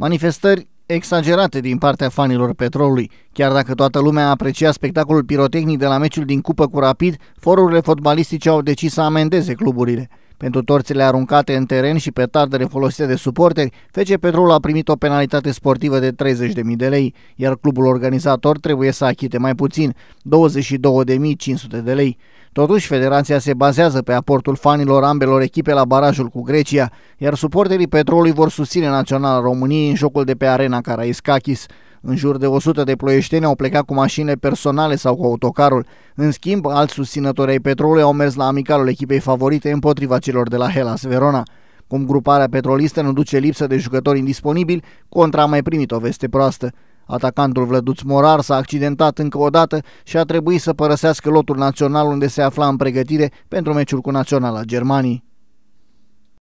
Manifestări exagerate din partea fanilor petrolului. Chiar dacă toată lumea aprecia spectacolul pirotehnic de la meciul din cupă cu rapid, forurile fotbalistice au decis să amendeze cluburile. Pentru torțele aruncate în teren și petardele folosite de suporteri, FC Petrol a primit o penalitate sportivă de 30.000 de lei, iar clubul organizator trebuie să achite mai puțin, 22.500 de lei. Totuși, federația se bazează pe aportul fanilor ambelor echipe la barajul cu Grecia, iar suporterii petrolului vor susține naționala României în jocul de pe arena Caraiskakis. În jur de 100 de ploieșteni au plecat cu mașinile personale sau cu autocarul. În schimb, alți susținători ai petrolului au mers la amicalul echipei favorite împotriva celor de la Hellas Verona. Cum gruparea petrolistă nu duce lipsă de jucători indisponibili, contra a mai primit o veste proastă. Atacantul Vlăduț Morar s-a accidentat încă o dată și a trebuit să părăsească lotul național unde se afla în pregătire pentru meciul cu Naționala Germaniei.